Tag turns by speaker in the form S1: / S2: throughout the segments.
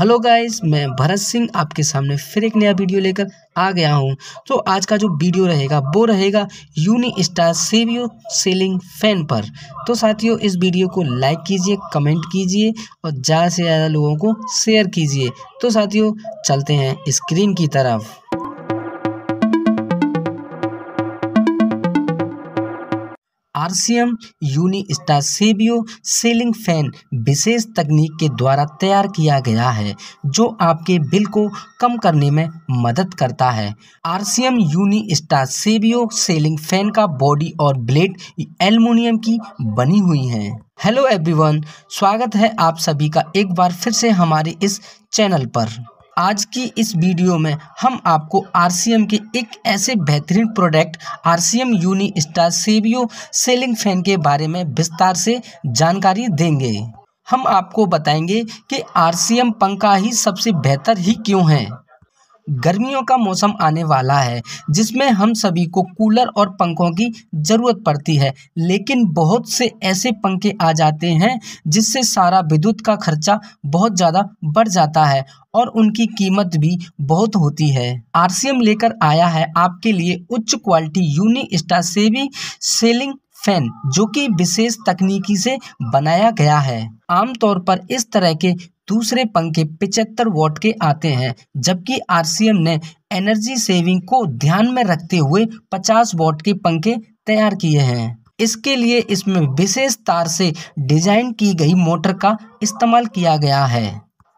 S1: hello guys मैं भरत सिंह आपके सामने फिर एक नया वीडियो लेकर आ गया हूं तो आज का जो वीडियो रहेगा वो रहेगा Unistar Savio ceiling fan पर तो साथियों इस वीडियो को लाइक कीजिए कमेंट कीजिए और ज़्यादा से ज़्यादा लोगों को शेयर कीजिए तो साथियों चलते हैं स्क्रीन की तरफ आरसीएम यूनिस्टासेबियो सीलिंग फैन विशेष तकनीक के द्वारा तैयार किया गया है जो आपके बिल को कम करने में मदद करता है आरसीएम यूनिस्टासेबियो सीलिंग फैन का बॉडी और ब्लेड एल्युमिनियम की बनी हुई है हेलो एवरीवन स्वागत है आप सभी का एक बार फिर से हमारे इस चैनल पर आज की इस वीडियो में हम आपको आर के एक ऐसे बेहतरीन product R C M Unistar Savio ceiling fan के बारे में विस्तार से जानकारी देंगे हम आपको बताएंगे कि आर पंखा ही सबसे बेहतर ही क्यों है गर्मियों का मौसम आने वाला है जिसमें हम सभी को कूलर और पंखों की ज़रूरत पड़ती है लेकिन बहुत से ऐसे पंखे आ जाते हैं जिससे सारा विद्युत का खर्चा बहुत ज़्यादा बढ़ जाता है और उनकी कीमत भी बहुत होती है आर लेकर आया है आपके लिए उच्च quality Unistar Savio ceiling fan जो कि विशेष तकनीकी से बनाया गया है आमतौर पर इस तरह के दूसरे पंखे पिचहत्तर वॉट के आते हैं जबकि आर ने एनर्जी सेविंग को ध्यान में रखते हुए 50 वॉट के पंखे तैयार किए हैं इसके लिए इसमें विशेष तार से डिजाइन की गई मोटर का इस्तेमाल किया गया है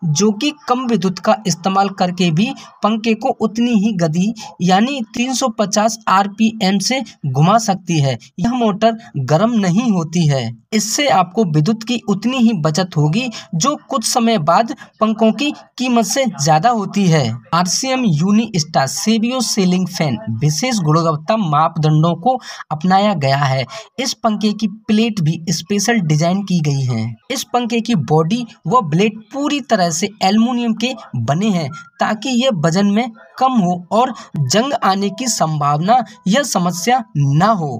S1: जो कि कम विद्युत का इस्तेमाल करके भी पंखे को उतनी ही गति यानी 350 आरपीएम से घुमा सकती है यह मोटर गर्म नहीं होती है इससे आपको विद्युत की उतनी ही बचत होगी जो कुछ समय बाद पंखों की कीमत से ज़्यादा होती है RCM Unistar Savio ceiling fan विशेष गुणवत्ता मापदंडों को अपनाया गया है इस पंखे की प्लेट भी स्पेशल डिजाइन की गई है इस पंखे की बॉडी व ब्लेड पूरी तरह से एल्युमिनियम के बने हैं ताकि ये वजन में कम हो और जंग आने की संभावना या समस्या ना हो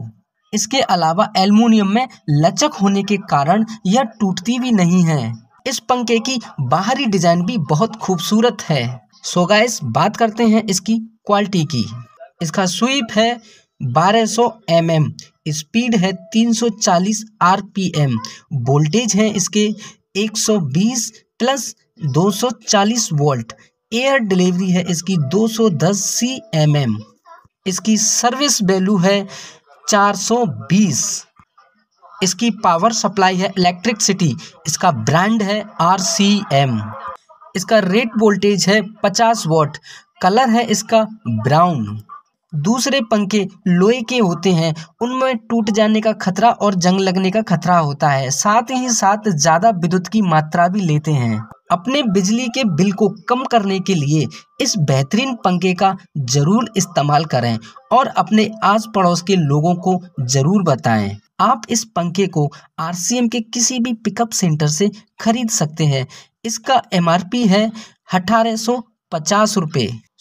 S1: इसके अलावा एल्युमिनियम में लचक होने के कारण यह टूटती भी नहीं है इस पंखे की बाहरी डिजाइन भी बहुत खूबसूरत है सो गाइस बात करते हैं इसकी क्वालिटी की इसका स्वीप है 1200 सौ mm, स्पीड है 340 rpm, वोल्टेज है इसके 120 प्लस 240 वोल्ट एयर डिलीवरी है इसकी 210 सी एम एम इसकी सर्विस वैल्यू है 420 इसकी पावर सप्लाई है इलेक्ट्रिकसिटी इसका ब्रांड है आर सी एम इसका रेट वोल्टेज है 50 वोट कलर है इसका ब्राउन दूसरे पंखे लोहे के होते हैं उनमें टूट जाने का खतरा और जंग लगने का खतरा होता है साथ ही साथ ज़्यादा विद्युत की मात्रा भी लेते हैं अपने बिजली के बिल को कम करने के लिए इस बेहतरीन पंखे का ज़रूर इस्तेमाल करें और अपने आस पड़ोस के लोगों को ज़रूर बताएं आप इस पंखे को आर के किसी भी पिकअप सेंटर से खरीद सकते हैं इसका एम है अठारह सौ पचास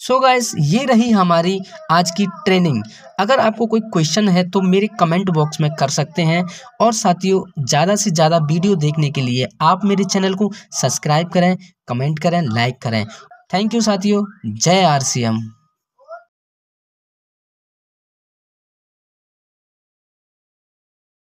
S1: सो so गाइस ये रही हमारी आज की ट्रेनिंग अगर आपको कोई क्वेश्चन है तो मेरे कमेंट बॉक्स में कर सकते हैं और साथियों ज़्यादा से ज़्यादा वीडियो देखने के लिए आप मेरे चैनल को सब्सक्राइब करें कमेंट करें लाइक करें थैंक यू साथियों जय आर